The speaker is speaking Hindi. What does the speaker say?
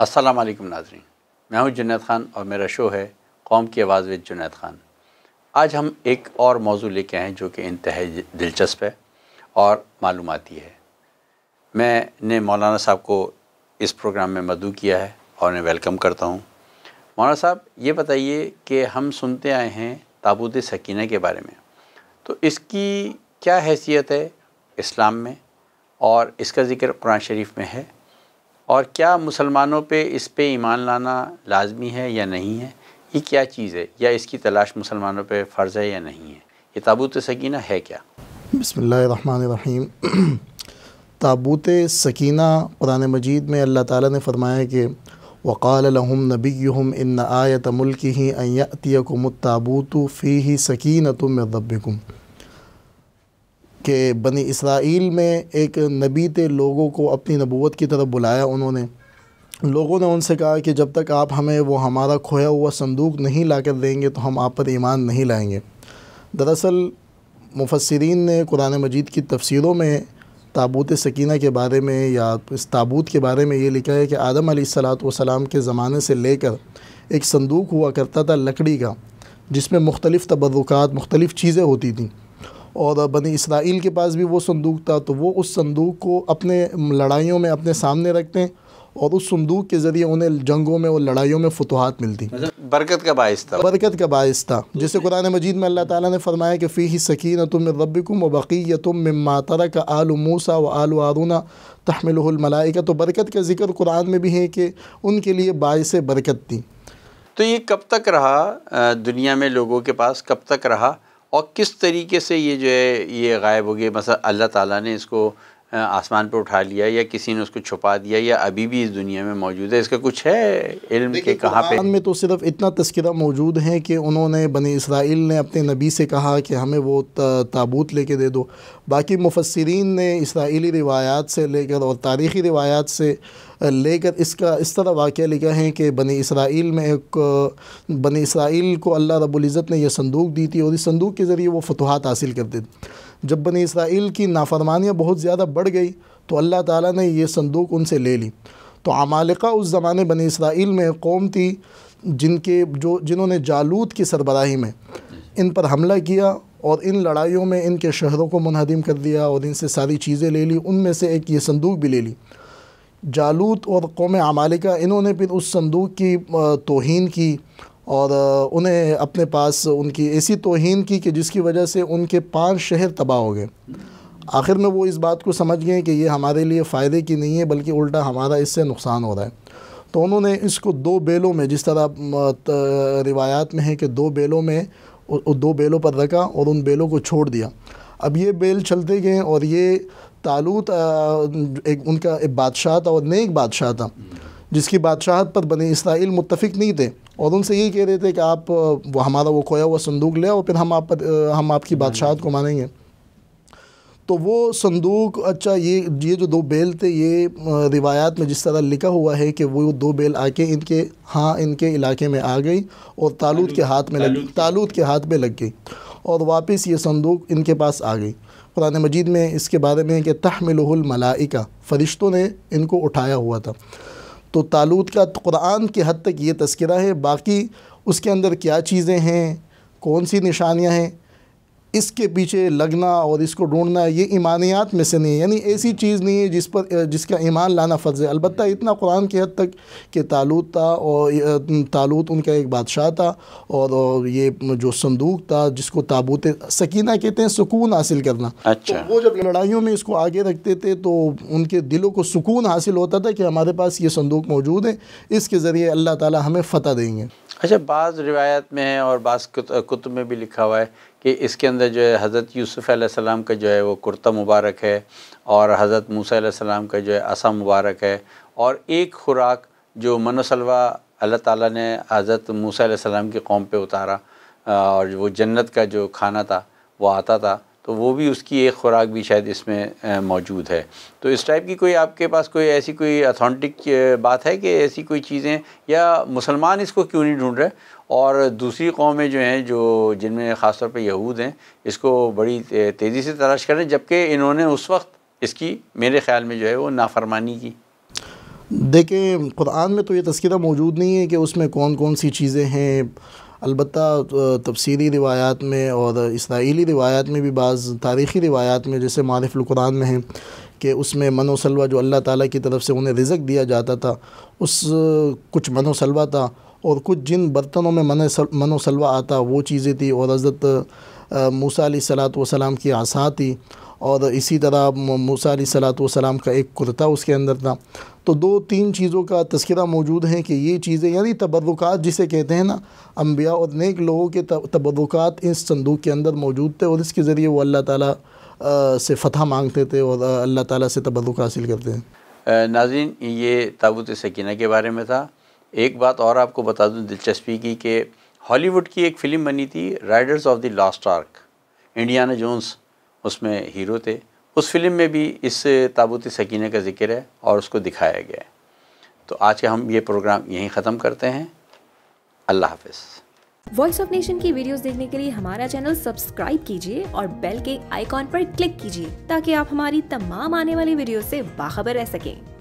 अस्सलाम वालेकुम नाजरीन मैं हूं जुनेद ख़ान और मेरा शो है कौम की आवाज़ विद जुनेद ख़ान आज हम एक और मौजू के आए जो कि इंतहाई दिलचस्प है और मालूमती है मैंने मौलाना साहब को इस प्रोग्राम में मदू किया है और उन्हें वेलकम करता हूँ मौलाना साहब ये बताइए कि हम सुनते आए हैं ताबूत सकीना के बारे में तो इसकी क्या हैसियत है इस्लाम में और इसका ज़िक्र कुरान शरीफ में है और क्या मुसलमानों पे इस पे ईमान लाना लाजमी है या नहीं है ये क्या चीज़ है या इसकी तलाश मुसलमानों पे फ़र्ज़ है या नहीं है ये ताबूत सकीना है क्या बसमीम ताबूत सकीना कुरान मजीद में अल्लाह ताला ने फरमाया कि वक़ाल लहम युम इन आयत मुल्क ही अतियकुम ताबूत फ़ी ही सकीन तुम कि बनी इसराइल में एक नबी थे लोगों को अपनी नबूत की तरफ बुलाया उन्होंने लोगों ने उनसे कहा कि जब तक आप हमें वो हमारा खोया हुआ संदूक नहीं ला कर देंगे तो हम आप पर ईमान नहीं लाएंगे दरअसल मुफसरीन ने कुरान मजीद की तफसीरों में ताबूत सकीना के बारे में या इस ताबूत के बारे में ये लिखा है कि आदम सलाम के ज़माने से लेकर एक संदूक हुआ करता था लकड़ी का जिसमें मुख्तलिफ़ तबरुकात मुख्तलिफ़ चीज़ें होती थी और बनी इसराइल के पास भी वो संदूक था तो वो उस संदूक को अपने लड़ाइयों में अपने सामने रखते हैं और उस संदूक के ज़रिए उन्हें जंगों में और लड़ाइयों में फतवाहत मिलती बरकत का बायस था बरकत का बायस था जिसे कुरान मजीद में अल्लाह ताला ने फरमाया कि फ़ी ही सकीन तुम रबिकुम व बकी तुम मातरा का आलू मूसा व आलो आरूना तहमिलमलाइका तो बरकत का जिक्र कुरान में भी है कि उनके लिए बायस बरकत थी तो ये कब तक रहा दुनिया में लोगों के पास कब तक रहा और किस तरीके से ये जो है ये गायब हो गए मसला अल्लाह ताला ने इसको आसमान पर उठा लिया या किसी ने उसको छुपा दिया या अभी भी इस दुनिया में मौजूद है इसका कुछ है इल्म के कहाँ पे में तो सिर्फ इतना तस्करा मौजूद है कि उन्होंने बने इसराइल ने अपने नबी से कहा कि हमें वो ताबूत लेके दे दो बाकी मुफसरीन ने इसराइली रिवायात से लेकर और तारीख़ी रिवायात से लेकर इसका इस तरह वाक़ लिखा है कि बनी इसराइल में एक बनी इसराइल को अल्लाह रबुल्ज़त ने यह संदूक दी थी और इस संदूक के ज़रिए वो फतवाहत हासिल करते थे जब बनी इसराइल की नाफरमानियाँ बहुत ज़्यादा बढ़ गई तो अल्लाह ताला ने ये संदूक उनसे ले ली तो अमालिका उस ज़माने बनी इसराइल में कौम थी जिनके जो जिन्होंने जालूत की सरबराही में इन पर हमला किया और इन लड़ाइयों में इनके शहरों को मुनहदिम कर दिया और इनसे सारी चीज़ें ले ली उनमें से एक ये संदूक भी ले ली जालूत और कौम अमालिका इन्होंने फिर उस संदूक की तोहन की और उन्हें अपने पास उनकी ऐसी तोहन की कि जिसकी वजह से उनके पांच शहर तबाह हो गए आखिर में वो इस बात को समझ गए कि ये हमारे लिए फ़ायदे की नहीं है बल्कि उल्टा हमारा इससे नुकसान हो रहा है तो उन्होंने इसको दो बेलों में जिस तरह रिवायात में है कि दो बेलों में दो बेलों पर रखा और उन बेलों को छोड़ दिया अब ये बेल चलते गए और ये तालूत एक उनका एक बादशाह था और नेक बादशाह था जिसकी बादशाहत पर बने इसराइल मुतफिक नहीं थे और उनसे यही कह रहे थे कि आप वो हमारा वो खोया हुआ संदूक ले और फिर हम आप पर, हम आपकी हम्म। बादशाहत को मानेंगे तो वो संदूक अच्छा ये ये जो दो बेल थे ये रिवायात में जिस तरह लिखा हुआ है कि वो दो बेल आके इनके हाँ इनके इलाके में आ गई और तालूत के हाथ में लग तालूत के हाथ में लग गई और वापस ये संदूक इनके पास आ गई कुरान मजीद में इसके बारे में कि तहमिल मलाइका फ़रिश्तों ने इनको उठाया हुआ था तो तालूत का तो कुरान के हद तक ये तस्करा है बाकी उसके अंदर क्या चीज़ें हैं कौन सी निशानियाँ हैं इसके पीछे लगना और इसको ढूंढना ये ईमानियात में से नहीं है यानी ऐसी चीज़ नहीं है जिस पर जिसका ईमान लाना फ़र्ज़ है अलबत् इतना कुरान की हद तक कि तालूत था और तालूत उनका एक बादशाह था और ये जो संदूक था जिसको ताबूत सकीना कहते हैं सुकून हासिल करना अच्छा तो वो जब लड़ाइयों में इसको आगे रखते थे तो उनके दिलों को सुकून हासिल होता था कि हमारे पास ये संदूक मौजूद है इसके ज़रिए अल्लाह ताली हमें फ़तह देंगे अच्छा बाज़ रिवायत में है और बाज़ कुतुब में भी लिखा हुआ है कि इसके अंदर जो है हज़रत यूसुफ़ आसमाम का जो है वो कुर्ता मुबारक है और हज़रत मूसीम सलाम का जो है असा मुबारक है और एक खुराक जो मनोसलवा अल्लाह ताला ने हज़रत मूसा सलाम की कौम पे उतारा और वो जन्नत का जो खाना था वो आता था तो वो भी उसकी एक ख़ुराक भी शायद इसमें मौजूद है तो इस टाइप की कोई आपके पास कोई ऐसी कोई अथॉन्टिक बात है कि ऐसी कोई चीज़ें या मुसलमान इसको क्यों नहीं ढूंढ रहे और दूसरी कौमें जो हैं जो जिनमें ख़ासतौर पर यहूद हैं इसको बड़ी तेज़ी से तलाश कर रहे हैं जबकि इन्होंने उस वक्त इसकी मेरे ख्याल में जो है वो नाफरमानी की देखें कुरान में तो ये तस्करा मौजूद नहीं है कि उसमें कौन कौन सी चीज़ें हैं अलबत् तफसीली रिवायात में और इसराइली रिवायात में भी बाज़ तारीख़ी रिवायात में जैसे मारफ़ुल्कुरान में हैं कि उसमें मनो सलवा जो अल्लाह ताला की तरफ से उन्हें रिज़क दिया जाता था उस कुछ मनो सलवा था और कुछ जिन बर्तनों में मन मनोसलवा आता वो चीज़ें थी और हज़रत मूसा सलात वसलाम की आसा थी और इसी तरह मूसा सलात वसलाम का एक कुर्ता उसके अंदर था तो दो तीन चीज़ों का तस्करा मौजूद है कि ये चीज़ें यानी तबरुकात जिसे कहते हैं ना अम्बिया और नेक लोगों के तबरुकात इस संदूक के अंदर मौजूद थे और इसके ज़रिए वो अल्लाह ताली से फतह मांगते थे और अल्लाह ताली से तबरुक हासिल करते हैं नाजिन ये ताबूत सकीना के बारे में था एक बात और आपको बता दूं दिलचस्पी की कि हॉलीवुड की एक फ़िल्म बनी थी Raiders of the Lost Ark Indiana Jones उसमें हीरो थे उस फिल्म में भी इस ताबूत सकीने का जिक्र है और उसको दिखाया गया है तो आज का हम ये प्रोग्राम यहीं ख़त्म करते हैं अल्लाह हाफिज़ वॉइस ऑफ नेशन की वीडियोस देखने के लिए हमारा चैनल सब्सक्राइब कीजिए और बेल के आइकॉन पर क्लिक कीजिए ताकि आप हमारी तमाम आने वाली वीडियो से बाखबर रह सकें